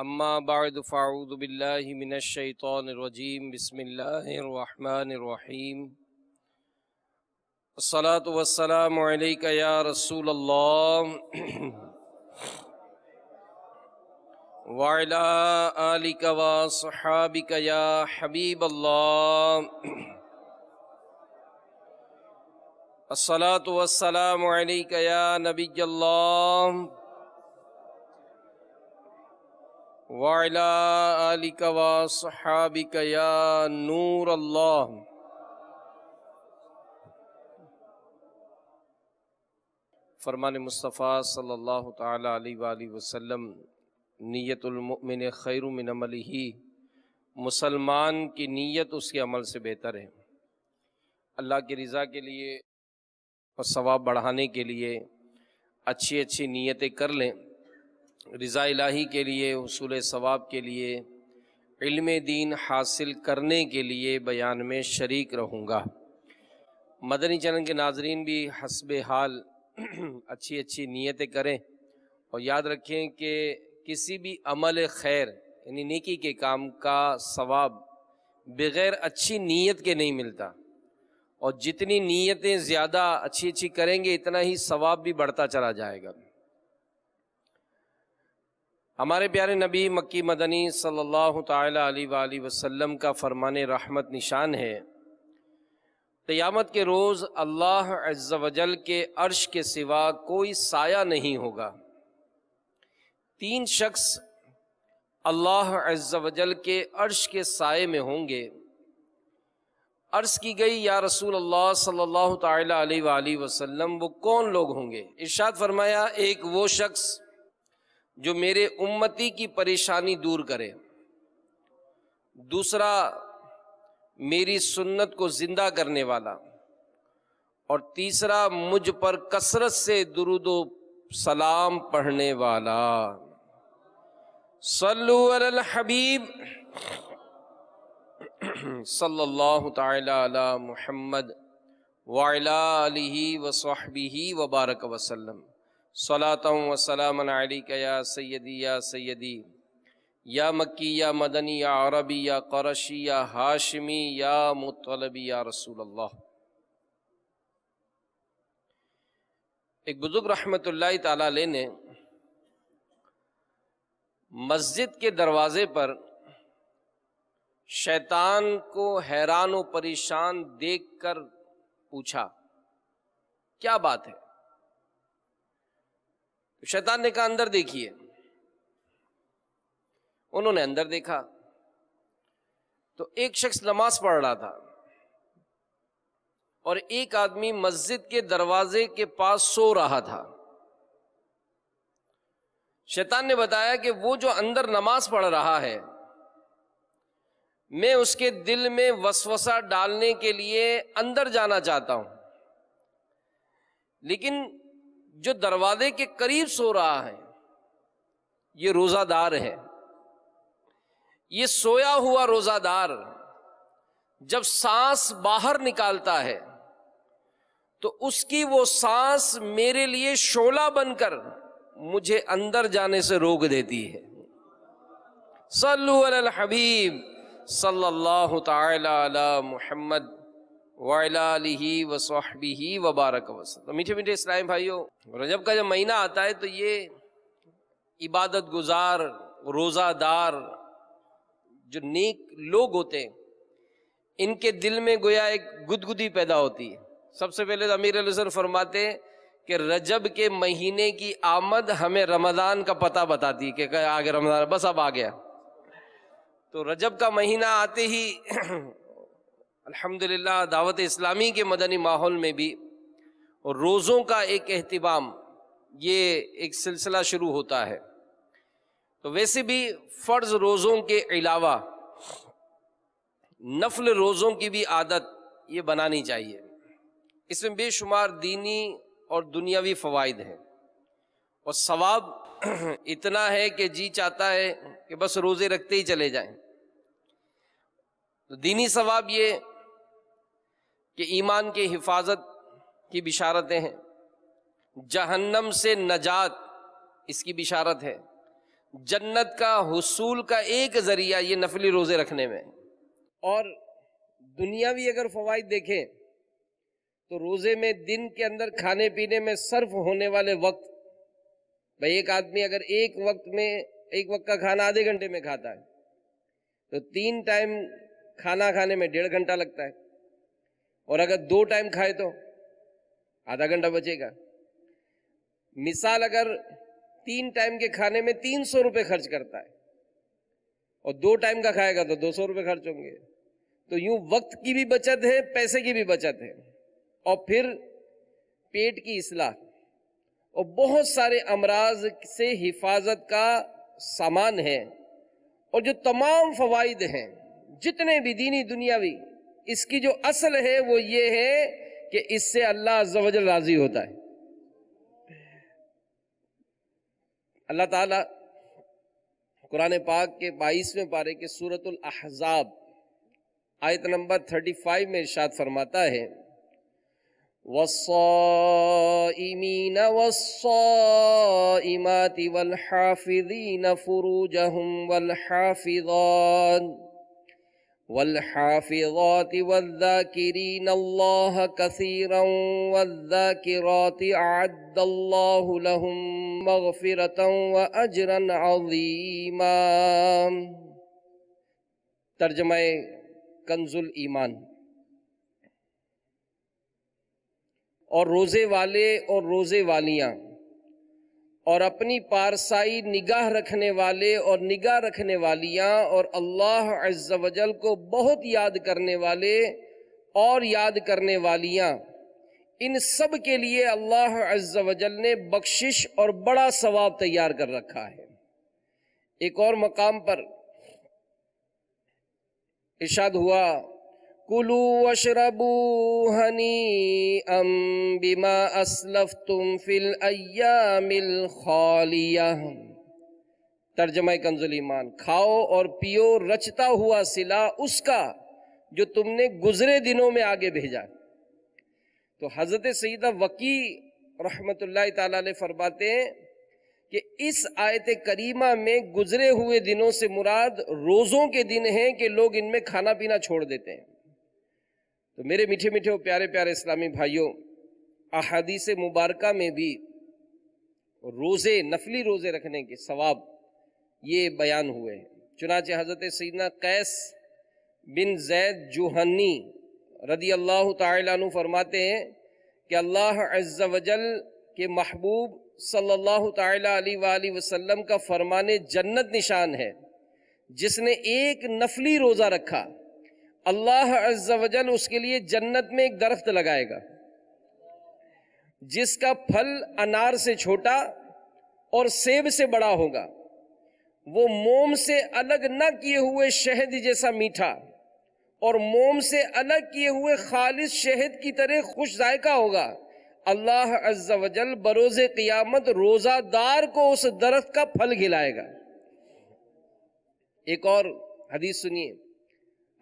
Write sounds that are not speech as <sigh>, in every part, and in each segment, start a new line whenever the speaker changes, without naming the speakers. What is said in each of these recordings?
अम्मा बाद फ़ाऊदबिल्लिमिनशैतरजीम बसमीम सलात वसलाम या रसूल वाला आलिक वहाबिक या हबीब असलात वसलाम या नबी वाला नूर अल्लाह फरमान मुस्तफ़ा सल्लल्लाहु अलैहि अलैहि वसल्लम नीयतुलमिन खैरुमिन ही मुसलमान की नीयत उसके अमल से बेहतर है अल्लाह की रज़ा के लिए और सवाब बढ़ाने के लिए अच्छी अच्छी नीयतें कर लें रज़ा इलाही के लिए उसूल सवाब के लिए इल्म दीन हासिल करने के लिए बयान में शरीक रहूँगा मदनी चैनल के नाजरीन भी हसब हाल <clears throat> अच्छी अच्छी नीयतें करें और याद रखें कि किसी भी अमल खैर यानी निकी के काम का सवाब बग़ैर अच्छी नीयत के नहीं मिलता और जितनी नीयतें ज़्यादा अच्छी अच्छी करेंगे इतना ही सवाब भी बढ़ता चला जाएगा हमारे प्यारे नबी मक्की मदनी सल्लल्लाहु सल्ला वसल्लम का फरमान रहमत निशान है क़यामत के रोज़ अल्लाह अज्जवजल के अर्श के सिवा कोई साया नहीं होगा तीन शख्स अल्लाह अज्जवजल के अर्श के साय में होंगे अर्ज़ की गई या रसूल अल्लाह सल्लल्लाहु सल्ला वसल्लम वो कौन लोग होंगे इर्शाद फरमाया एक वो शख्स जो मेरे उम्मती की परेशानी दूर करे दूसरा मेरी सुन्नत को ज़िंदा करने वाला और तीसरा मुझ पर कसरत से दुरुदो सलाम पढ़ने वाला सल अल हबीब सल्लल्लाहु ताला मोहम्मद वाला वसहबी वबारक वसल्लम सलातम या सैदी या सैदी या मक्की या मदनी या अरबी या करशी या हाशमी या मुतलबी या रसूल अल्लाह एक बुज़ुर्ग रहमत ताली ने मस्जिद के दरवाज़े पर शैतान को हैरान परेशान परेशान देखकर पूछा क्या बात है शैतान ने कहा अंदर देखिए उन्होंने अंदर देखा तो एक शख्स नमाज पढ़ रहा था और एक आदमी मस्जिद के दरवाजे के पास सो रहा था शैतान ने बताया कि वो जो अंदर नमाज पढ़ रहा है मैं उसके दिल में वसवसा डालने के लिए अंदर जाना चाहता हूं लेकिन जो दरवाजे के करीब सो रहा है ये रोजादार है ये सोया हुआ रोजादार जब सांस बाहर निकालता है तो उसकी वो सांस मेरे लिए शोला बनकर मुझे अंदर जाने से रोक देती है सल्लु अल हबीब सल्लल्लाहु ताला अला मुहम्मद वाली वसहबी वबारक वसलम तो मीठे मीठे इस्लाम भाइयों रजब का जब महीना आता है तो ये इबादत गुजार रोज़ादार जो नेक लोग होते हैं इनके दिल में गोया एक गुदगुदी पैदा होती है सबसे पहले तो अमीर अलसर फरमाते हैं कि रजब के महीने की आमद हमें रमज़ान का पता बताती है कि आगे रमज़ान बस अब आ गया तो रजब का महीना आते ही <clears throat> अल्हम्दुलिल्लाह दावत इस्लामी के मदनी माहौल में भी और रोज़ों का एक अहतमाम ये एक सिलसिला शुरू होता है तो वैसे भी फ़र्ज़ रोज़ों के अलावा नफल रोज़ों की भी आदत ये बनानी चाहिए इसमें बेशुमार दीनी और दुनियावी फ़वाद हैं और सवाब <clears throat> इतना है कि जी चाहता है कि बस रोज़े रखते ही चले जाएं तो दीनी सवाब ये कि ईमान की हिफाजत की बिशारतें हैं जहन्नम से नजात इसकी बिशारत है जन्नत का हसूल का एक ज़रिया ये नफली रोज़े रखने में और दुनियावी अगर फ़वाद देखें तो रोज़े में दिन के अंदर खाने पीने में सर्फ होने वाले वक्त भाई एक आदमी अगर एक वक्त में एक वक्त का खाना आधे घंटे में खाता है तो तीन टाइम खाना खाने में डेढ़ घंटा लगता है और अगर दो टाइम खाए तो आधा घंटा बचेगा मिसाल अगर तीन टाइम के खाने में तीन सौ रुपये खर्च करता है और दो टाइम का खाएगा तो दो सौ रुपये खर्च होंगे तो यूं वक्त की भी बचत है पैसे की भी बचत है और फिर पेट की इसलाह और बहुत सारे अमराज से हिफाजत का सामान है और जो तमाम फवाइद हैं जितने भी दीनी दुनियावी इसकी जो असल है वो ये है कि इससे अल्लाह अज्जल राजी होता है अल्लाह ताला कुरान पाक के बाईसवें पारे के सूरतुल अहजाब आयत नंबर थर्टी फाइव में इर्शाद फरमाता है والصائمين والصائمات والحافظين فروجهم والحافظات والحافظات والذاكرين الله كثيرا والذاكرات أعد الله لهم مغفرة وأجرا عظيما ترجمة كنز الإيمان और रोज़े वाले और रोज़े वालियाँ और अपनी पारसाई निगाह रखने वाले और निगाह रखने वालियाँ और अल्लाह अज्जवजल को बहुत याद करने वाले और याद करने वालियाँ इन सब के लिए अल्लाह अज्जवजल ने बख्शिश और बड़ा सवाब तैयार कर रखा है एक और मकाम पर इशाद हुआ कुलू वशरबू हनी अम बिमा असलफ तुम फिल अयामिल खालिया तर्जमा ईमान खाओ और पियो रचता हुआ सिला उसका जो तुमने गुजरे दिनों में आगे भेजा तो हजरत सईदा वकी रहमत ताला फरमाते हैं कि इस आयत करीमा में गुजरे हुए दिनों से मुराद रोज़ों के दिन हैं कि लोग इनमें खाना पीना छोड़ देते हैं तो मेरे मीठे मीठे और प्यारे प्यारे इस्लामी भाइयों अहादीस मुबारक में भी रोज़े नफली रोज़े रखने के सवाब ये बयान हुए हैं चुनाच हज़रत सीना कैस बिन जैद जुहनी रदी अल्लाह तु फरमाते हैं कि अल्लाह अज्जल के महबूब सल्लल्लाहु अलैहि वसल्लम का फरमाने जन्नत निशान है जिसने एक नफली रोज़ा रखा अल्लाह अज्जल उसके लिए जन्नत में एक दरख्त लगाएगा जिसका फल अनार से छोटा और सेब से बड़ा होगा वो मोम से अलग न किए हुए शहद जैसा मीठा और मोम से अलग किए हुए खालिश शहद की तरह खुश जायका होगा अल्लाह अजल बरोज़ क़ियामत रोज़ादार को उस दरख्त का फल खिलाएगा एक और हदीस सुनिए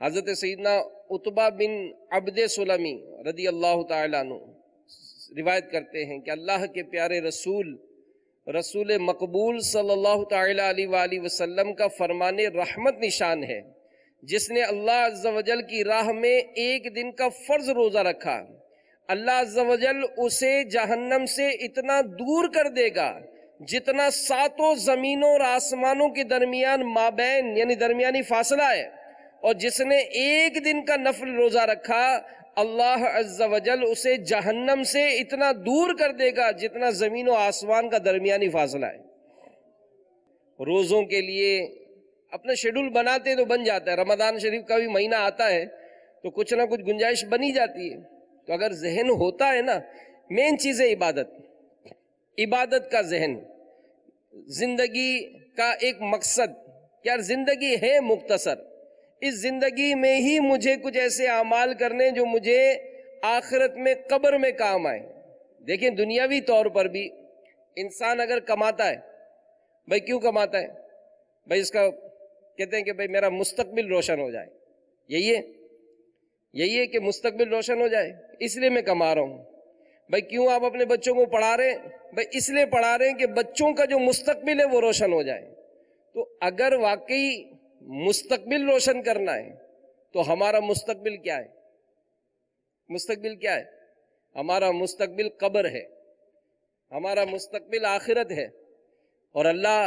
हज़रत सईदना उतबा बिन अबद सलमी रदी अल्लाह तु रिवायत करते हैं कि अल्लाह के प्यारे रसूल रसूल मकबूल सल्लल्लाहु अलैहि वसल्लम का फरमान रहमत निशान है जिसने अल्लाह अज्जवजल की राह में एक दिन का फ़र्ज रोज़ा रखा अल्लाह अज्जवजल उसे जहन्नम से इतना दूर कर देगा जितना सातों ज़मीनों और आसमानों के दरमियान माबैन यानी दरमियानी फासला है और जिसने एक दिन का नफल रोज़ा रखा अल्लाह अज्जा उसे जहन्नम से इतना दूर कर देगा जितना ज़मीन और आसमान का दरमियानी फासला है रोज़ों के लिए अपना शेड्यूल बनाते तो बन जाता है रमदान शरीफ का भी महीना आता है तो कुछ ना कुछ गुंजाइश बनी जाती है तो अगर जहन होता है ना मेन चीज़ है इबादत इबादत का जहन ज़िंदगी का एक मकसद यार ज़िंदगी है मुख्तसर इस ज़िंदगी में ही मुझे कुछ ऐसे अमाल करने जो मुझे आखिरत में कब्र में काम आए देखिए दुनियावी तौर पर भी इंसान अगर कमाता है भाई क्यों कमाता है भाई इसका कहते हैं कि भाई मेरा मुस्तकबिल रोशन हो जाए यही है यही है कि मुस्तकबिल रोशन हो जाए इसलिए मैं कमा रहा हूँ भाई क्यों आप अपने बच्चों को पढ़ा रहे हैं भाई इसलिए पढ़ा रहे हैं कि बच्चों का जो मुस्तकबिल है वो रोशन हो जाए तो अगर वाकई मुस्तकबिल रोशन करना है तो हमारा मुस्तकबिल क्या है मुस्तकबिल क्या है हमारा मुस्तकबिल कब्र है हमारा मुस्तकबिल आखिरत है और अल्लाह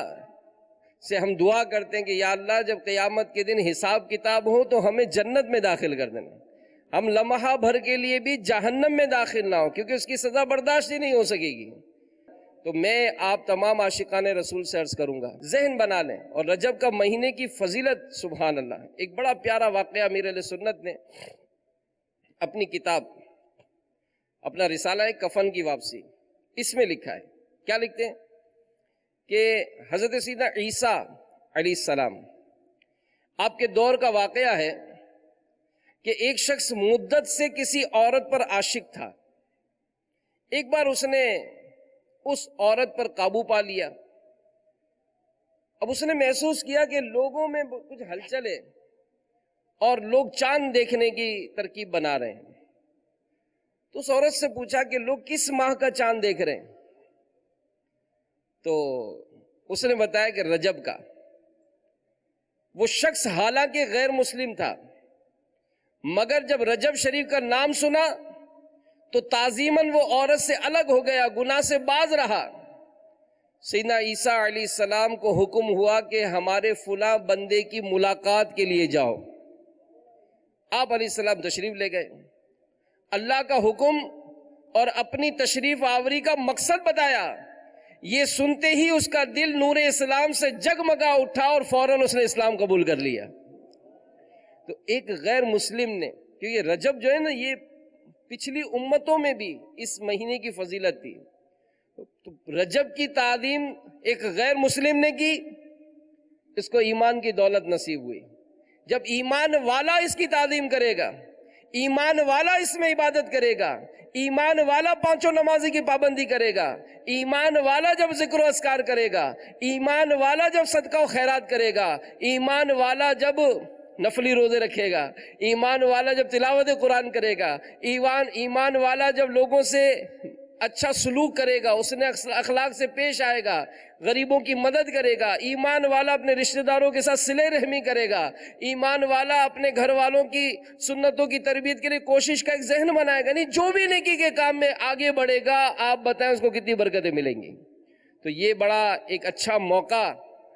से हम दुआ करते हैं कि या अल्लाह जब क़यामत के दिन हिसाब किताब हो तो हमें जन्नत में दाखिल कर देना हम लम्हा भर के लिए भी जहन्नम में दाखिल ना हो क्योंकि उसकी सज़ा बर्दाश्त ही नहीं हो सकेगी तो मैं आप तमाम आशिकान रसूल से अर्ज करूंगा जहन बना लें और रजब का महीने की फजीलत सुबहान अल्लाह एक बड़ा प्यारा वाक़ मीर सुन्नत ने अपनी किताब अपना रिसाला है कफन की वापसी इसमें लिखा है क्या लिखते हैं कि हज़रत सीधा ईसा सलाम आपके दौर का वाक़ है कि एक शख्स मुद्दत से किसी औरत पर आशिक था एक बार उसने उस औरत पर काबू पा लिया अब उसने महसूस किया कि लोगों में कुछ हलचल है और लोग चांद देखने की तरकीब बना रहे हैं तो उस औरत से पूछा कि लोग किस माह का चांद देख रहे हैं तो उसने बताया कि रजब का वो शख्स हालांकि गैर मुस्लिम था मगर जब रजब शरीफ का नाम सुना तो ताजीमन वो औरत से अलग हो गया गुना से बाज रहा सीना ईसा सलाम को हुक्म हुआ कि हमारे फुला बंदे की मुलाकात के लिए जाओ आप सलाम तशरीफ ले गए अल्लाह का हुक्म और अपनी तशरीफ आवरी का मकसद बताया ये सुनते ही उसका दिल नूर इस्लाम से जगमगा उठा और फौरन उसने इस्लाम कबूल कर लिया तो एक गैर मुस्लिम ने क्योंकि रजब जो है ना ये पिछली उम्मतों में भी इस महीने की फजीलत थी तो रजब की तालीम एक गैर मुस्लिम ने की इसको ईमान की दौलत नसीब हुई जब ईमान वाला इसकी तालीम करेगा ईमान वाला इसमें इबादत करेगा ईमान वाला पांचों नमाजी की पाबंदी करेगा ईमान वाला जब जिक्र असकार करेगा ईमान वाला जब सदका खैरात करेगा ईमान वाला जब नफली रोज़े रखेगा ईमान वाला जब तिलावत कुरान करेगा ईवान ईमान वाला जब लोगों से अच्छा सलूक करेगा उसने अखलाक से पेश आएगा गरीबों की मदद करेगा ईमान वाला अपने रिश्तेदारों के साथ सिले रहमी करेगा ईमान वाला अपने घर वालों की सुन्नतों की तरबियत के लिए कोशिश का एक जहन बनाएगा नहीं जो भी नेकी के काम में आगे बढ़ेगा आप बताएं उसको कितनी बरकतें मिलेंगी तो ये बड़ा एक अच्छा मौका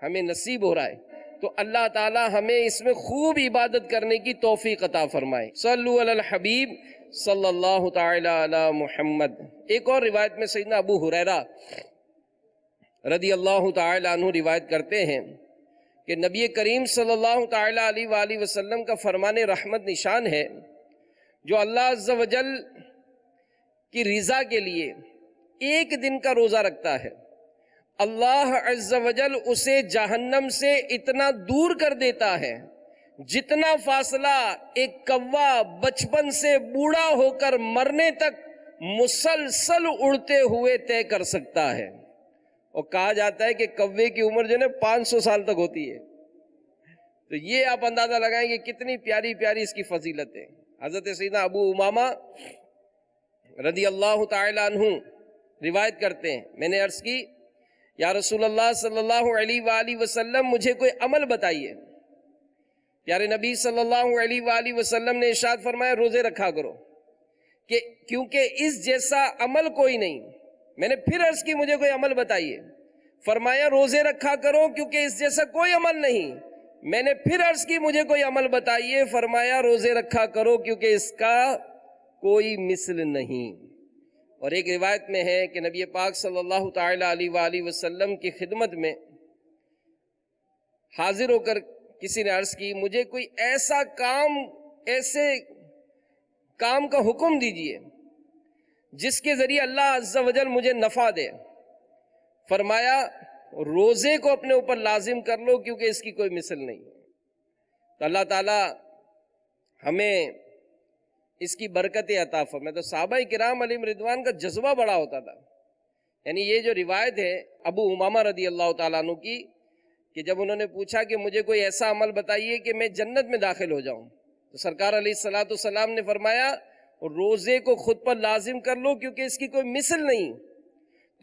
हमें नसीब हो रहा है तो अल्लाह ताला हमें इसमें खूब इबादत करने की तोफ़ी अता फ़रमाए सल हबीब सल्लल्लाहु ताला मोहम्मद एक और रिवायत में सैदना अबू हुरैरा रदी अल्लाह तु रिवायत करते हैं कि नबी करीम सल्लल्लाहु ताला वसल्लम का फरमान रहमत निशान है जो अल्लाह अज्जा वजल की रज़ा के लिए एक दिन का रोज़ा रखता है अल्लाह अज्जवजल उसे जहन्नम से इतना दूर कर देता है जितना फासला एक कौवा बचपन से बूढ़ा होकर मरने तक मुसलसल उड़ते हुए तय कर सकता है और कहा जाता है कि कौवे की उम्र जो है पांच सौ साल तक होती है तो ये आप अंदाजा लगाएंगे कितनी प्यारी प्यारी इसकी फजीलत है हजरत सीना अबू उमामा रदी अल्लाह तु रिवायत करते हैं मैंने अर्ज की या रसूल सल्लल्लाहु अलैहि वसल्लम मुझे कोई अमल बताइए प्यारे नबी सल्लल्लाहु अलैहि वसल्लम ने इशाद फरमाया रोज़े रखा करो कि क्योंकि इस जैसा अमल कोई नहीं मैंने फिर अर्ज़ की मुझे कोई अमल बताइए फरमाया रोज़े रखा करो क्योंकि इस जैसा कोई अमल नहीं मैंने फिर अर्ज़ की मुझे कोई अमल बताइए फरमाया रोज़े रखा करो क्योंकि इसका कोई मिसल नहीं और एक रिवायत में है कि नबी पाक सल्लल्लाहु अलैहि वसल्लम की खिदमत में हाजिर होकर किसी ने अर्ज़ की मुझे कोई ऐसा काम ऐसे काम का हुक्म दीजिए जिसके ज़रिए अल्लाह अज्जा वजल मुझे नफ़ा दे फरमाया रोज़े को अपने ऊपर लाजिम कर लो क्योंकि इसकी कोई मिसल नहीं तो अल्लाह ताला हमें इसकी बरकत अता में तो साहबा कराम अली रिदवान का जज्बा बड़ा होता था यानी ये जो रिवायत है अबू उमामा रदी अल्लाह तु की कि जब उन्होंने पूछा कि मुझे कोई ऐसा अमल बताइए कि मैं जन्नत में दाखिल हो जाऊं तो सरकार अली सलाम ने फरमाया रोज़े को खुद पर लाजिम कर लो क्योंकि इसकी कोई मिसल नहीं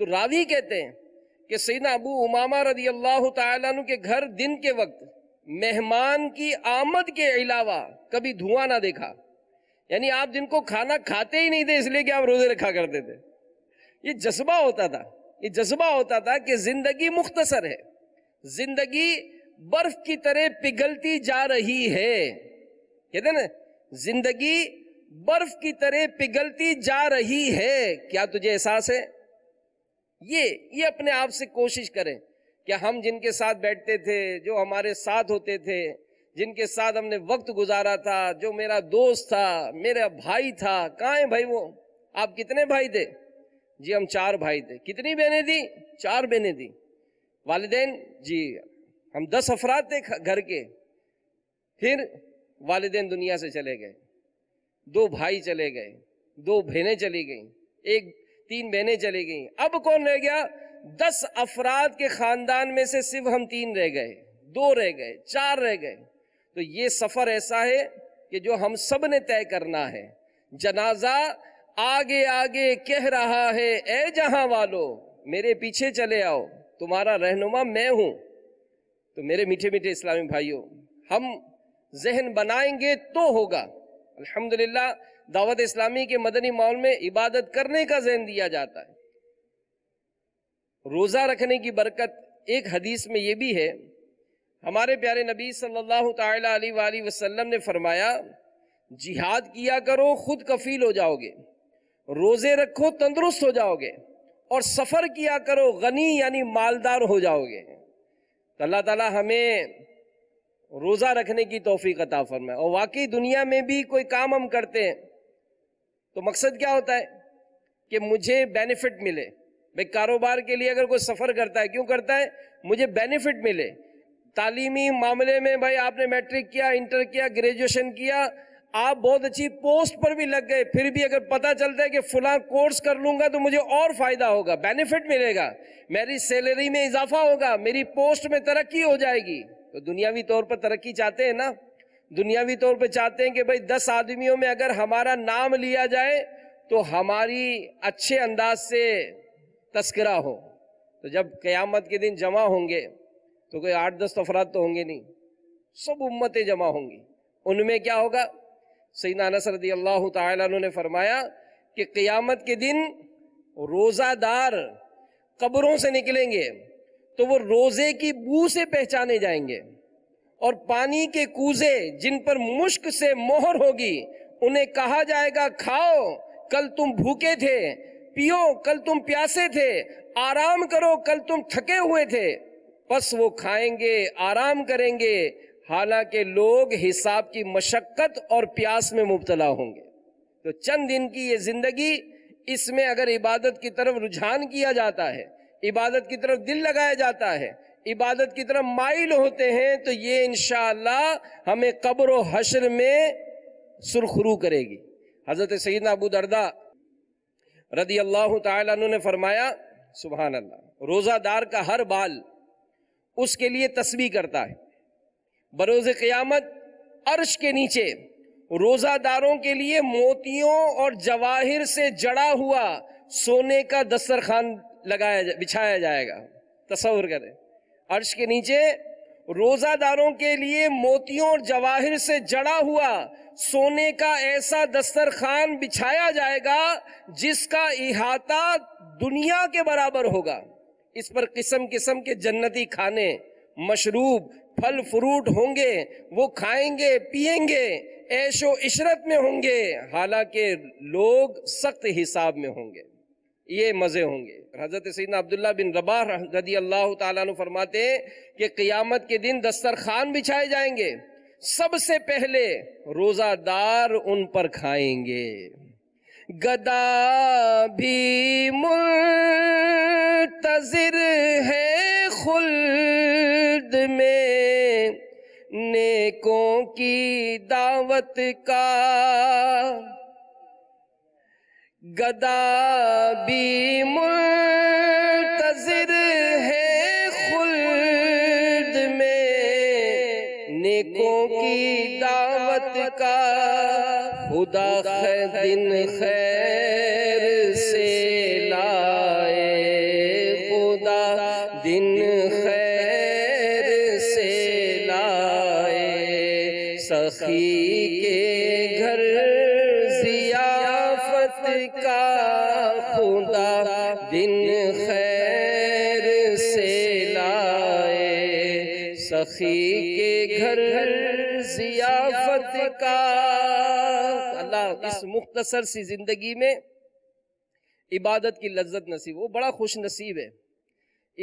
तो रावी कहते हैं कि सैदा अबू उमामा रदी अल्लाह तु के घर दिन के वक्त मेहमान की आमद के अलावा कभी धुआं ना देखा यानी आप जिनको खाना खाते ही नहीं थे इसलिए कि आप रोजे रखा करते थे ये जज्बा होता था ये जज्बा होता था कि जिंदगी मुख्तसर है जिंदगी बर्फ की तरह पिघलती जा रही है कहते ना जिंदगी बर्फ की तरह पिघलती जा रही है क्या तुझे एहसास है ये ये अपने आप से कोशिश करें कि हम जिनके साथ बैठते थे जो हमारे साथ होते थे जिनके साथ हमने वक्त गुजारा था जो मेरा दोस्त था मेरा भाई था कहा है भाई वो आप कितने भाई थे जी हम चार भाई थे कितनी बहनें थी चार बहने थी वालदेन जी हम दस अफराद थे घर के फिर वालदेन दुनिया से चले गए दो भाई चले गए दो बहनें चली गई एक तीन बहनें चली गई अब कौन रह गया दस अफराद के खानदान में से सिर्फ हम तीन रह गए दो रह गए चार रह गए तो ये सफ़र ऐसा है कि जो हम सब ने तय करना है जनाजा आगे आगे कह रहा है ए जहां वालो मेरे पीछे चले आओ तुम्हारा रहनुमा मैं हूं तो मेरे मीठे मीठे इस्लामी भाइयों हम जहन बनाएंगे तो होगा अल्हम्दुलिल्लाह दावत इस्लामी के मदनी माहौल में इबादत करने का जहन दिया जाता है रोज़ा रखने की बरकत एक हदीस में यह भी है हमारे प्यारे नबी सल्लल्लाहु अलैहि वसल्लम ने फरमाया जिहाद किया करो खुद कफील हो जाओगे रोज़े रखो तंदुरुस्त हो जाओगे और सफ़र किया करो गनी यानी मालदार हो जाओगे तो अल्लाह ताला हमें रोज़ा रखने की तोहफ़ी अता फरमाए और वाकई दुनिया में भी कोई काम हम करते हैं तो मकसद क्या होता है कि मुझे बेनिफिट मिले भाई कारोबार के लिए अगर कोई सफ़र करता है क्यों करता है मुझे बेनिफिट मिले तालीमी मामले में भाई आपने मैट्रिक किया इंटर किया ग्रेजुएशन किया आप बहुत अच्छी पोस्ट पर भी लग गए फिर भी अगर पता चलता है कि फुला कोर्स कर लूंगा तो मुझे और फायदा होगा बेनिफिट मिलेगा मेरी सैलरी में इजाफा होगा मेरी पोस्ट में तरक्की हो जाएगी तो दुनियावी तौर पर तरक्की चाहते हैं ना दुनियावी तौर पर चाहते हैं कि भाई दस आदमियों में अगर हमारा नाम लिया जाए तो हमारी अच्छे अंदाज से तस्करा हो तो जब क़यामत के दिन जमा होंगे तो कोई आठ दस तो अफराद तो होंगे नहीं सब उम्मतें जमा होंगी उनमें क्या होगा सही नाना सरदी अल्लाह तुमने ने फरमाया कि क़ियामत के दिन रोज़ादार कब्रों से निकलेंगे तो वो रोज़े की बू से पहचाने जाएंगे और पानी के कूजे जिन पर मुश्क से मोहर होगी उन्हें कहा जाएगा खाओ कल तुम भूखे थे पियो कल तुम प्यासे थे आराम करो कल तुम थके हुए थे बस वो खाएंगे आराम करेंगे हालांकि लोग हिसाब की मशक्क़त और प्यास में मुबतला होंगे तो चंद दिन की ये ज़िंदगी इसमें अगर इबादत की तरफ रुझान किया जाता है इबादत की तरफ दिल लगाया जाता है इबादत की तरफ माइल होते हैं तो ये इन हमें कब्र हशर में सुरखरू करेगी हज़रत सईद अबू दरदा रदी अल्लाह तु ने फरमाया सुबहान अल्लाह रोज़ादार का हर बाल उसके लिए तस्वीर करता है बरोज क्यामत अर्श के नीचे रोज़ादारों के लिए मोतियों और जवाहिर से जड़ा हुआ सोने का दस्तरखान लगाया जा, बिछाया जाएगा तस्वर करें अर्श के नीचे रोज़ादारों के लिए मोतियों और जवाहिर से जड़ा हुआ सोने का ऐसा दस्तरखान बिछाया जाएगा जिसका इहाता दुनिया के बराबर होगा इस पर किस्म किस्म के जन्नती खाने मशरूब फल फ्रूट होंगे वो खाएंगे पिएंगे ऐशो इशरत में होंगे हालांकि लोग सख्त हिसाब में होंगे ये मज़े होंगे हज़रत सैन अब्दुल्ला बिन रबा रदी अल्लाह तरमाते हैं कि क़ियामत के दिन दस्तरखान बिछाए जाएंगे सबसे पहले रोज़ादार उन पर खाएंगे गदा भी मुंतजर है खुल्द में नेकों की दावत का गदा भी मुंतजर है खुल्द में नेकों खुदा खै दिन खैर से लाए खुदा दिन खैर से लाए सखी के घर सियाफत का खुदा दिन खैर से लाए सखी के मुख्तसर सी ज़िंदगी में इबादत की लज्जत नसीब वो बड़ा खुश नसीब है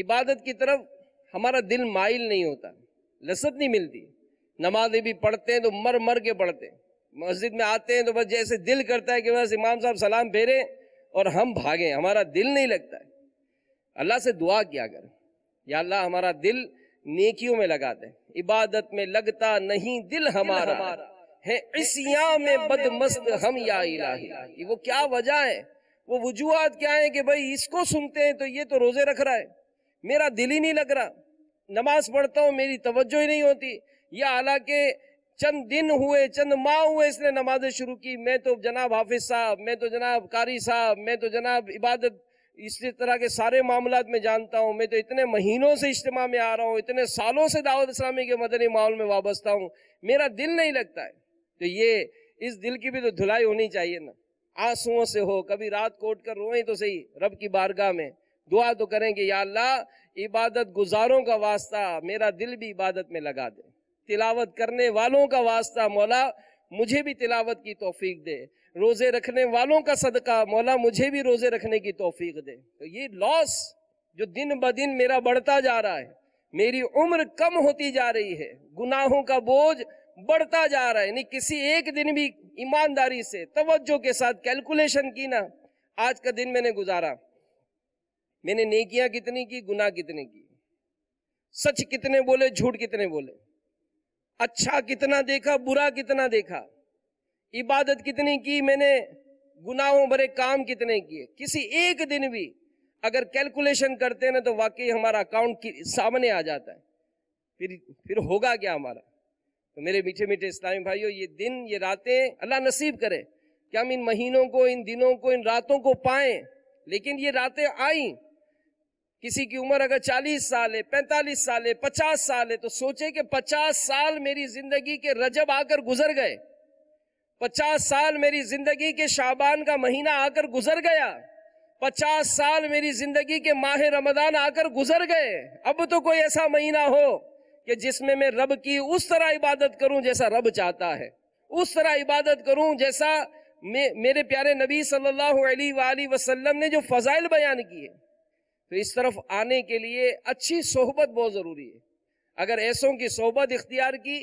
इबादत की तरफ हमारा दिल माइल नहीं होता लज्जत नहीं मिलती नमाजें भी पढ़ते हैं तो मर मर के पढ़ते हैं मस्जिद में आते हैं तो बस जैसे दिल करता है कि बस इमाम साहब सलाम फेरे और हम भागें हमारा दिल नहीं लगता है अल्लाह से दुआ किया कर या अल्लाह हमारा दिल नेकियों में लगा दे इबादत में लगता नहीं दिल हमारा, दिल हमारा। है इसिया में बदमस्त हम या इलाही ये वो क्या वजह है वो वजूहत क्या है कि भाई इसको सुनते हैं तो ये तो रोज़े रख रहा है मेरा दिल ही नहीं लग रहा नमाज पढ़ता हूँ मेरी तवज्जो ही नहीं होती या हालांकि चंद दिन हुए चंद माह हुए इसने नमाजें शुरू की मैं तो जनाब हाफिज साहब मैं तो जनाब कारी साहब मैं तो जनाब इबादत इस तरह के सारे मामला में जानता हूँ मैं तो इतने महीनों से इज्तम में आ रहा हूँ इतने सालों से दावत इस्लामी के मदनी माहौल में वाबस्ता हूँ मेरा दिल नहीं लगता है तो ये इस दिल की भी तो धुलाई होनी चाहिए ना आंसुओं से हो कभी रात को उठ कर रोए तो सही रब की बारगाह में दुआ तो करेंगे या अल्लाह इबादत गुजारों का वास्ता मेरा दिल भी इबादत में लगा दे तिलावत करने वालों का वास्ता मौला मुझे भी तिलावत की तोफीक दे रोज़े रखने वालों का सदका मौला मुझे भी रोज़े रखने की तोफीक दे तो ये लॉस जो दिन ब दिन मेरा बढ़ता जा रहा है मेरी उम्र कम होती जा रही है गुनाहों का बोझ बढ़ता जा रहा है यानी किसी एक दिन भी ईमानदारी से तवज्जो के साथ कैलकुलेशन की ना आज का दिन मैंने गुजारा मैंने नेकियां कितनी की गुनाह कितने की सच कितने बोले झूठ कितने बोले अच्छा कितना देखा बुरा कितना देखा इबादत कितनी की मैंने गुनाहों भरे काम कितने किए किसी एक दिन भी अगर कैलकुलेशन करते हैं ना तो वाकई हमारा अकाउंट सामने आ जाता है फिर फिर होगा क्या हमारा तो मेरे मीठे मीठे इस्लामी भाइयों ये दिन ये रातें अल्लाह नसीब करे कि हम इन महीनों को इन दिनों को इन रातों को पाए लेकिन ये रातें आई किसी की उम्र अगर 40 साल है 45 साल है 50 साल है तो सोचे कि 50 साल मेरी जिंदगी के रजब आकर गुजर गए 50 साल मेरी जिंदगी के शाबान का महीना आकर गुजर गया 50 साल मेरी जिंदगी के माह रमदान आकर गुजर गए अब तो कोई ऐसा महीना हो कि जिसमें मैं रब की उस तरह इबादत करूं जैसा रब चाहता है उस तरह इबादत करूं जैसा मे, मेरे प्यारे नबी सल्लल्लाहु अलैहि वसल्लम ने जो फजाइल बयान किए तो इस तरफ आने के लिए अच्छी सोहबत बहुत ज़रूरी है अगर ऐसों की सोहबत इख्तियार की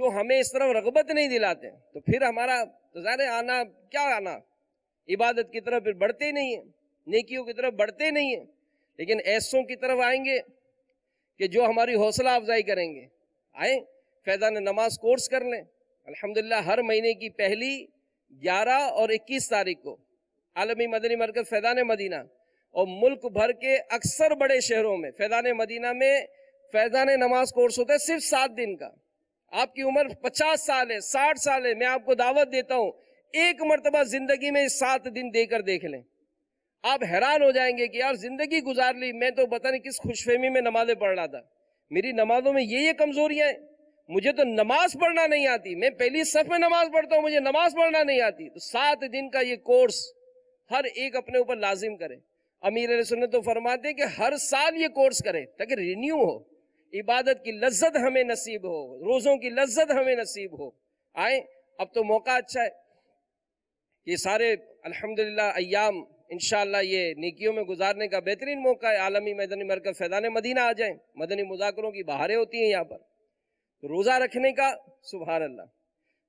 जो हमें इस तरफ रगबत नहीं दिलाते तो फिर हमारा तो ज़ाहिर आना क्या आना इबादत की तरफ फिर बढ़ते नहीं है नेकियों की तरफ बढ़ते नहीं है लेकिन ऐसों की तरफ आएंगे कि जो हमारी हौसला अफजाई करेंगे आए फैज़ान नमाज कोर्स कर लें अल्हम्दुलिल्लाह हर महीने की पहली 11 और 21 तारीख को आलमी मदनी मरकज़ फैज़ान मदीना और मुल्क भर के अक्सर बड़े शहरों में फैज़ान मदीना में फैज़ान नमाज कोर्स होता है सिर्फ सात दिन का आपकी उम्र पचास साल है साठ साल है मैं आपको दावत देता हूँ एक मरतबा ज़िंदगी में सात दिन देकर देख लें आप हैरान हो जाएंगे कि यार जिंदगी गुजार ली मैं तो पता नहीं किस खुशफहमी में नमाजें पढ़ रहा था मेरी नमाजों में ये ये कमजोरियां हैं मुझे तो नमाज पढ़ना नहीं आती मैं पहली सफ में नमाज पढ़ता हूँ मुझे नमाज पढ़ना नहीं आती तो सात दिन का ये कोर्स हर एक अपने ऊपर लाजिम करे अमीर सुनत तो फरमाते कि हर साल ये कोर्स करें ताकि रिन्यू हो इबादत की लज्जत हमें नसीब हो रोज़ों की लज्जत हमें नसीब हो आए अब तो मौका अच्छा है ये सारे अल्हम्दुलिल्लाह अयाम इन ये निकियों में गुजारने का बेहतरीन मौका है आलमी मैदानी मरकज फैदान मदीना आ जाए मदनी मुजाकरों की बहारें होती हैं यहाँ पर तो रोज़ा रखने का सुबह अल्लाह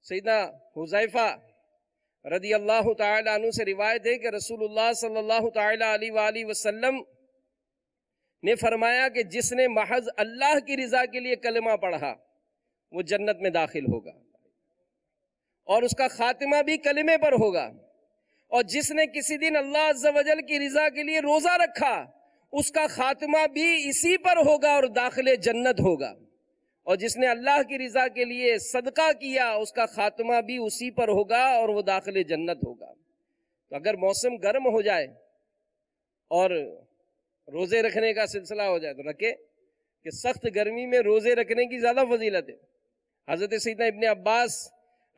सैदा हुजैफ़ा रदी अल्लाह तु से रिवायत है कि रसूलुल्लाह सल्लल्लाहु अलैहि वसल्लम ने फरमाया कि जिसने महज अल्लाह की रज़ा के लिए कलमा पढ़ा वो जन्नत में दाखिल होगा और उसका खात्मा भी कलमे पर होगा और जिसने किसी दिन अल्लाह अज्जल की रजा के लिए रोजा रखा उसका खात्मा भी इसी पर होगा और दाखिल जन्नत होगा और जिसने अल्लाह की रजा के लिए सदका किया उसका खात्मा भी उसी पर होगा और वो दाखिल जन्नत होगा तो अगर मौसम गर्म हो जाए और रोज़े रखने का सिलसिला हो जाए तो रखे कि सख्त गर्मी में रोज़े रखने की ज़्यादा फजीलत है हज़रत सैदना इबन अब्बास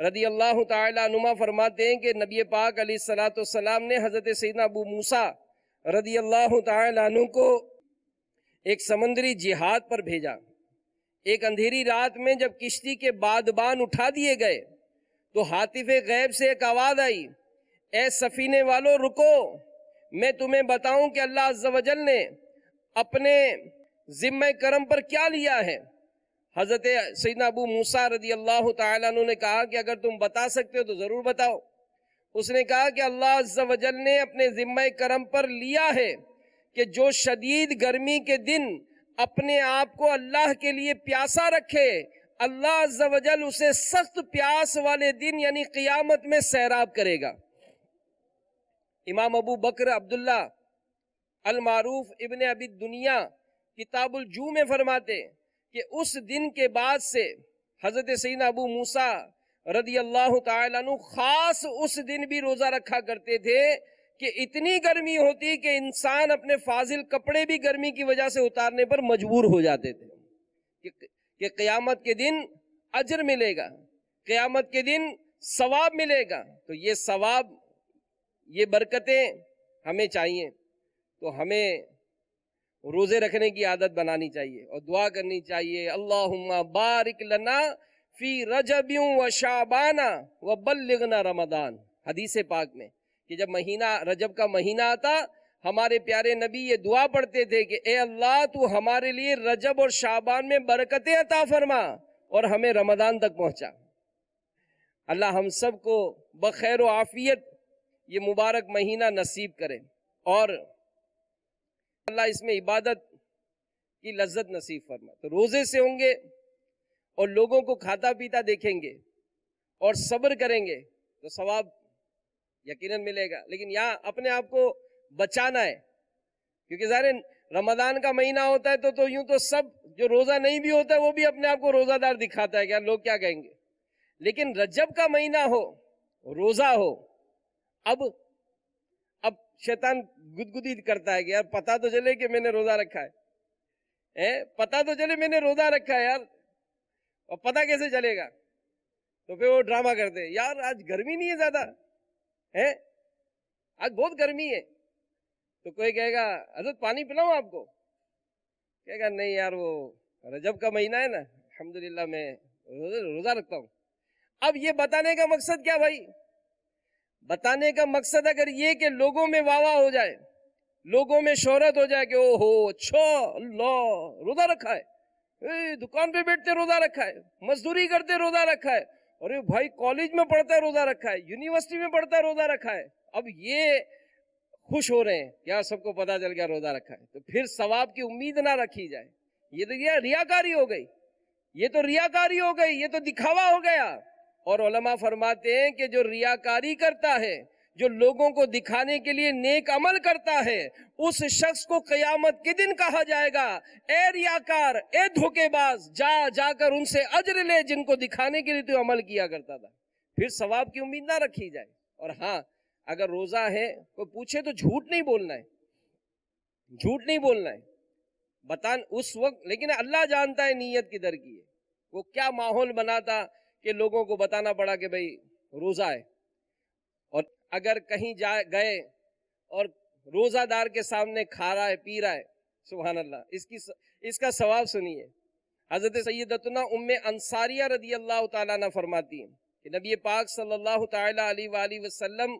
रदी अल्लाह तुमा फरमाते हैं कि नबी पाक सलाम ने हज़रत सैदना अबू मूसा रदी अल्लाह तु को एक समंदरी जिहाद पर भेजा एक अंधेरी रात में जब किश्ती के बादबान उठा दिए गए तो हातिफ गैब से एक आवाज़ आई ए सफ़ीने वालों रुको मैं तुम्हें बताऊं कि अल्लाह अज्जवजल ने अपने ज़िम्मे करम पर क्या लिया है हज़रत सैदना अबू मूसा रदी अल्लाह तु ने कहा कि अगर तुम बता सकते हो तो ज़रूर बताओ उसने कहा कि अल्लाह वजल ने अपने ज़िम्मे करम पर लिया है कि जो शदीद गर्मी के दिन अपने आप को अल्लाह के लिए प्यासा रखे अल्लाह वजल उसे सख्त प्यास वाले दिन यानी क़ियामत में सैराब करेगा इमाम अबू बकर अब्दुल्ला अलमारूफ इबन अबी दुनिया किताबुलजू में फरमाते हैं कि उस दिन के बाद से हज़रत सईन अबू मूसा रदी अल्लाह तु ख़ास उस दिन भी रोज़ा रखा करते थे कि इतनी गर्मी होती कि इंसान अपने फाजिल कपड़े भी गर्मी की वजह से उतारने पर मजबूर हो जाते थे कि, कि क़यामत के दिन अजर मिलेगा क़यामत के दिन सवाब मिलेगा तो ये सवाब ये बरकतें हमें चाहिए तो हमें रोज़े रखने की आदत बनानी चाहिए और दुआ करनी चाहिए अल्लाह बारिक लना फ़ी रजब्यू व शाबाना व बल्लना रमदान हदीस पाक में कि जब महीना रजब का महीना आता हमारे प्यारे नबी ये दुआ पढ़ते थे कि ए अल्लाह तू हमारे लिए रजब और शाबान में बरकतें अता फरमा और हमें रमदान तक पहुंचा अल्लाह हम सबको बखैर आफियत ये मुबारक महीना नसीब करें और अल्लाह इसमें इबादत की लज्जत नसीब फरमा तो रोज़े से होंगे और लोगों को खाता पीता देखेंगे और सब्र करेंगे तो सवाब यकीनन मिलेगा लेकिन यहाँ अपने आप को बचाना है क्योंकि सारे रमदान का महीना होता है तो तो यूं तो सब जो रोज़ा नहीं भी होता है वो भी अपने आप को रोज़ादार दिखाता है क्या लोग क्या कहेंगे लेकिन रजब का महीना हो रोज़ा हो अब शैतान गुदगुदी करता है कि यार पता तो चले कि मैंने रोजा रखा है ए? पता तो चले मैंने रोजा रखा है यार और पता कैसे चलेगा तो फिर वो ड्रामा करते हैं यार आज गर्मी नहीं है ज्यादा है आज बहुत गर्मी है तो कोई कहेगा हजरत पानी पिलाऊ आपको कहेगा नहीं यार वो रजब का महीना है ना अलहमदुल्ला मैं रोजा रखता हूँ अब ये बताने का मकसद क्या भाई बताने का मकसद अगर ये कि लोगों में वाह हो जाए लोगों में शोहरत हो जाए कि ओहो छो लो रोजा रखा है दुकान पे बैठते रोजा रखा है मजदूरी करते रोजा रखा है अरे भाई कॉलेज में पढ़ता है रोजा रखा है यूनिवर्सिटी में पढ़ता है रोजा रखा है अब ये खुश हो रहे हैं क्या हाँ, सबको पता चल गया रोजा रखा है तो फिर सवाब की उम्मीद ना रखी जाए ये तो क्या रियाकारी हो गई ये तो रियाकारी हो गई ये तो दिखावा हो गया और उलमा फरमाते हैं कि जो रियाकारी करता है जो लोगों को दिखाने के लिए नेक अमल करता है उस शख्स को कयामत के दिन कहा जाएगा ए रियाकार ए धोखेबाज जा जाकर उनसे अजर ले जिनको दिखाने के लिए तो अमल किया करता था फिर सवाब की उम्मीद ना रखी जाए और हाँ अगर रोजा है कोई पूछे तो झूठ नहीं बोलना है झूठ नहीं बोलना है बतान उस वक्त लेकिन अल्लाह जानता है नीयत किधर की है वो क्या माहौल बनाता कि लोगों को बताना पड़ा कि भाई रोज़ा है और अगर कहीं जा गए और रोज़ादार के सामने खा रहा है पी रहा है सुबह अल्लाह इसकी इसका सवाब सुनिए हज़रत सैदतना उम अंसारिया रदी अल्लाह ताला फरमाती हैं कि नबी पाक सल्लल्लाहु अलैहि वसल्लम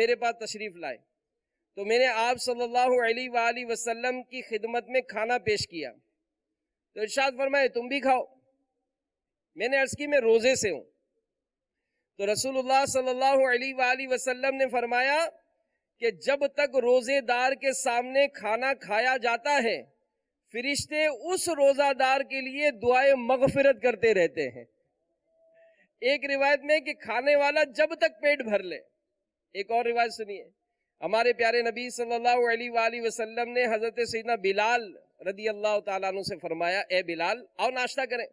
मेरे पास तशरीफ़ लाए तो मैंने आप सल्लल्लाहु अलैहि वसल्लम की खिदमत में खाना पेश किया तो इर्शाद फरमाए तुम भी खाओ मैंने अर्ज की मैं रोज़े से हूं तो रसूलुल्लाह सल्लल्लाहु अलैहि वसल्लम ने फरमाया कि जब तक रोज़ेदार के सामने खाना खाया जाता है फिरिश्ते उस रोज़ादार के लिए दुआएं मगफिरत करते रहते हैं एक रिवायत में कि खाने वाला जब तक पेट भर ले एक और रिवायत सुनिए हमारे प्यारे नबी सल्लल्लाहु अलैहि वसल्लम ने हजरत सैदना बिलाल रदी अल्लाह तु से फरमाया ए बिलाल आओ नाश्ता करें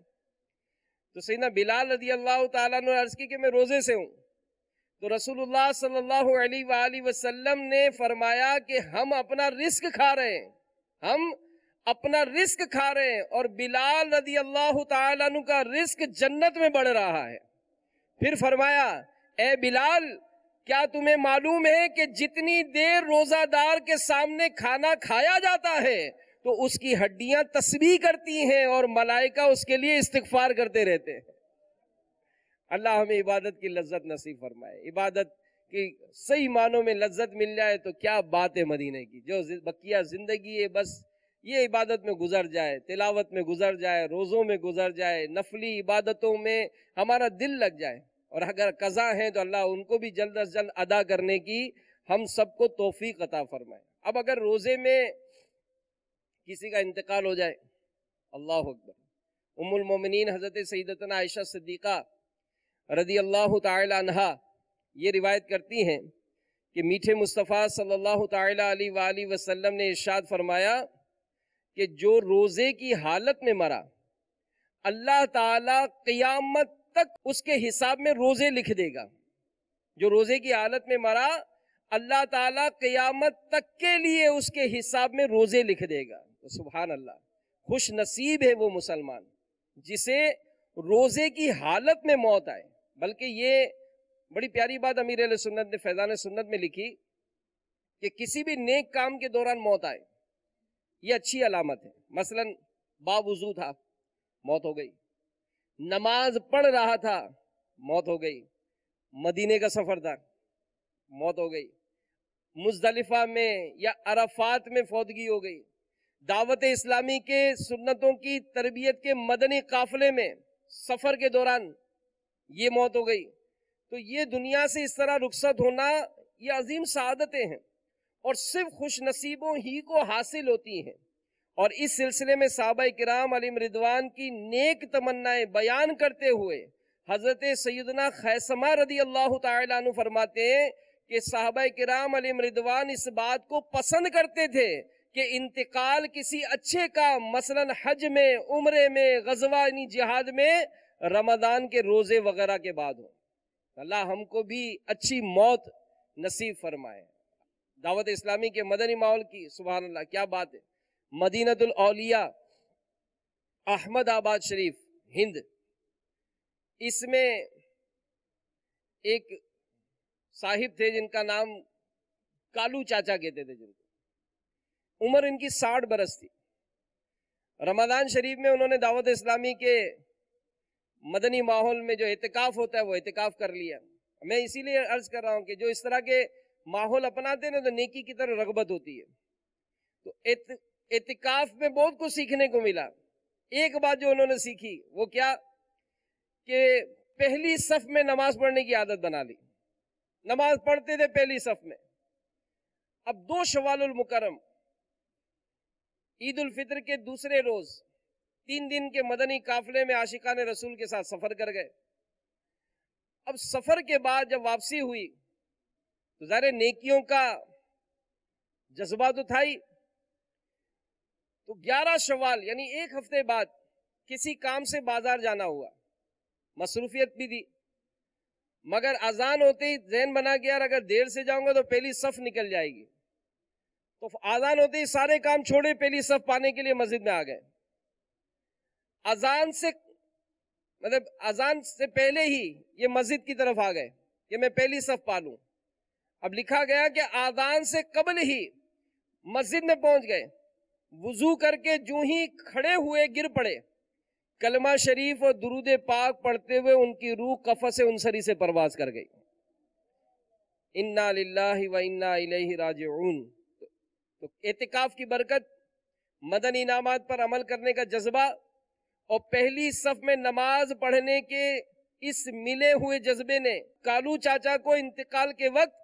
तो सैना बिलाल रदी अल्लाह तर्ज की कि मैं रोज़े से हूँ तो रसूलुल्लाह सल्लल्लाहु अलैहि वसल्लम ने फरमाया कि हम अपना रिस्क खा रहे हैं हम अपना रिस्क खा रहे हैं और बिलाल रदी अल्लाह तु का रिस्क जन्नत में बढ़ रहा है फिर फरमाया ए बिलाल क्या तुम्हें मालूम है कि जितनी देर रोजादार के सामने खाना खाया जाता है तो उसकी हड्डियां तस्वीर करती हैं और मलाइका उसके लिए इस्तफार करते रहते हैं अल्लाह हमें इबादत की लज्जत नसीब फरमाए इबादत की सही मानों में लज्जत मिल जाए तो क्या बात है मदीने की जो बकिया जिंदगी है बस ये इबादत में गुजर जाए तिलावत में गुजर जाए रोज़ों में गुजर जाए नफली इबादतों में हमारा दिल लग जाए और अगर कज़ा है तो अल्लाह उनको भी जल्द अज जल्द अदा करने की हम सबको तोफ़ी कता फरमाए अब अगर रोज़े में किसी का इंतकाल हो जाए अल्लाह अकबर उमुल मोमिनीन हज़रत सईदतना आयशा सिद्दीक़ा रदी अल्लाह तहा ये रिवायत करती हैं कि मीठे मुस्तफ़ा सल्लल्लाहु सल्ला वसल्लम ने इर्शाद फरमाया कि जो रोज़े की हालत में मरा अल्लाह ताला क़यामत तक उसके हिसाब में रोज़े लिख देगा जो रोज़े की हालत में मरा अल्लाह ताला क़यामत तक के लिए उसके हिसाब में रोज़े लिख देगा सुबहान अल्लाह खुश नसीब है वो मुसलमान जिसे रोज़े की हालत में मौत आए बल्कि ये बड़ी प्यारी बात अमीर सुन्नत ने फैजान सुन्नत में लिखी कि किसी भी नेक काम के दौरान मौत आए ये अच्छी अलामत है मसलन बावजू था मौत हो गई नमाज पढ़ रहा था मौत हो गई मदीने का सफर था मौत हो गई मुजलिफा में या अराफात में फौदगी हो गई दावत इस्लामी के सुन्नतों की तरबियत के मदनी काफले में सफ़र के दौरान ये मौत हो गई तो ये दुनिया से इस तरह रुखसत होना ये अजीम शहादतें हैं और सिर्फ खुश नसीबों ही को हासिल होती हैं और इस सिलसिले में साहबा कराम अलीम रिदवान की नेक तमन्नाएं बयान करते हुए हज़रत सैदना खैसमा रदी अल्लाह तु फरमाते हैं कि साहबा कराम अलीम रिदवान इस बात को पसंद करते थे कि इंतकाल किसी अच्छे का मसलन हज में उम्र में गजवा यानी जिहाद में रमदान के रोज़े वगैरह के बाद हो अल्लाह हमको भी अच्छी मौत नसीब फरमाए दावत इस्लामी के मदनी माहौल की सुबह अल्लाह क्या बात है मदीनतुल औलिया अहमदाबाद शरीफ हिंद इसमें एक साहिब थे जिनका नाम कालू चाचा कहते थे जिनको उम्र इनकी साठ बरस थी रमदान शरीफ में उन्होंने दावत इस्लामी के मदनी माहौल में जो एहतिकाफ होता है वो एहतिकाफ कर लिया मैं इसीलिए अर्ज कर रहा हूँ कि जो इस तरह के माहौल अपनाते ना तो नेकी की तरह रगबत होती है तो एहतिकाफ में बहुत कुछ सीखने को मिला एक बात जो उन्होंने सीखी वो क्या कि पहली सफ में नमाज पढ़ने की आदत बना ली नमाज पढ़ते थे पहली सफ में अब दो शवाल मुकरम ईद उल फितर के दूसरे रोज तीन दिन के मदनी काफले में आशिका ने रसूल के साथ सफर कर गए अब सफर के बाद जब वापसी हुई तो जारे नेकियों का जज्बा तो था ही तो 11 शवाल यानी एक हफ्ते बाद किसी काम से बाजार जाना हुआ मसरूफियत भी दी मगर अजान होते ही जहन बना गया अगर देर से जाऊंगा तो पहली सफ निकल जाएगी तो आजान होते ही सारे काम छोड़े पहली सफ पाने के लिए मस्जिद में आ गए अजान से मतलब अजान से पहले ही ये मस्जिद की तरफ आ गए कि मैं पहली सफ पा लू अब लिखा गया कि आजान से कबल ही मस्जिद में पहुंच गए वजू करके जू ही खड़े हुए गिर पड़े कलमा शरीफ और दुरूद पाक पढ़ते हुए उनकी रूह कफस उनसरी से परवाज कर गई इन्ना लाही व इन्ना राजन तो एहतिकाफ की बरकत मदन इनामत पर अमल करने का जज्बा और पहली सफ में नमाज पढ़ने के इस मिले हुए जज्बे ने कालू चाचा को इंतकाल के वक्त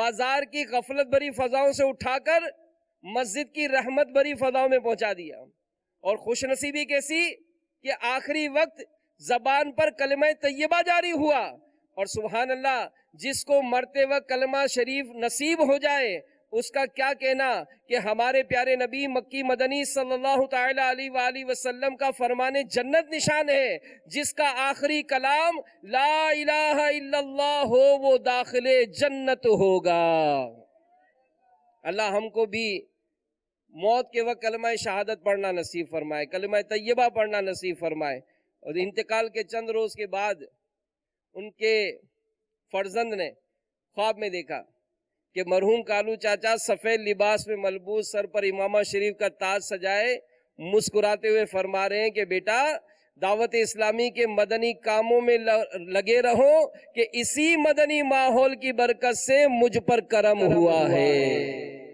बाजार की गफलत भरी फजाओं से उठाकर मस्जिद की रहमत भरी फजाओं में पहुंचा दिया और खुशनसीबी कैसी कि आखिरी वक्त जबान पर कलमा तय्यबा जारी हुआ और सुबहान अल्लाह जिसको मरते वक्त कलमा शरीफ नसीब हो जाए उसका क्या कहना कि हमारे प्यारे नबी मक्की मदनी सल्लल्लाहु अलैहि वसल्लम का फरमाने जन्नत निशान है जिसका आखिरी कलाम ला इलाहा इल्लल्लाह हो वो दाखिले जन्नत होगा अल्लाह हमको भी मौत के वक्त कलमा शहादत पढ़ना नसीब फरमाए कलमा तय्यबा पढ़ना नसीब फरमाए और इंतकाल के चंद रोज़ के बाद उनके फर्जंद ने ख्वाब में देखा कि मरहूम कालू चाचा सफ़ेद लिबास में मलबूस सर पर इमामा शरीफ का ताज सजाए मुस्कुराते हुए फरमा रहे हैं कि बेटा दावत इस्लामी के मदनी कामों में लगे रहो कि इसी मदनी माहौल की बरकत से मुझ पर करम हुआ, हुआ है,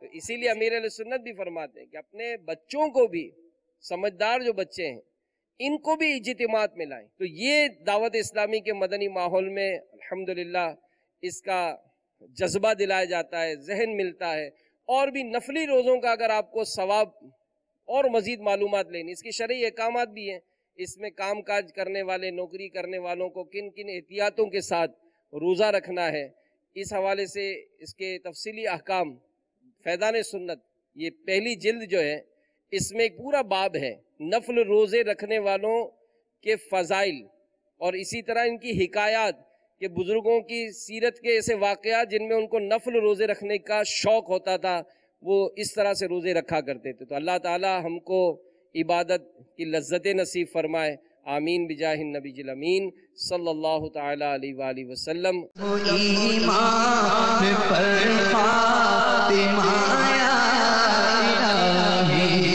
तो इसीलिए अमीर सुन्नत भी फरमाते हैं कि अपने बच्चों को भी समझदार जो बच्चे हैं इनको भी इजतमात में लाएं तो ये दावत इस्लामी के मदनी माहौल में अलहमदल्ला इसका जज्बा दिलाया जाता है जहन मिलता है और भी नफली रोज़ों का अगर आपको सवाब और मज़ीद मालूम लेनी इसकी शर्य अहकाम भी हैं इसमें काम काज करने वाले नौकरी करने वालों को किन किन एहतियातों के साथ रोज़ा रखना है इस हवाले से इसके तफसली अहकाम फैदान सुन्नत ये पहली जल्द जो है इसमें एक पूरा बाब है नफल रोज़े रखने वालों के फ़जाइल और इसी तरह इनकी हिकायात कि बुज़ुर्गों की सीरत के ऐसे वाक़ जिनमें उनको नफल रोज़े रखने का शौक़ होता था वो इस तरह से रोज़े रखा करते थे तो अल्लाह ताला हमको इबादत की लज्जत नसीब फरमाए आमीन बिजाह नबी जिलमीन सल्लल्लाहु ताला अलैहि वसल्लम पर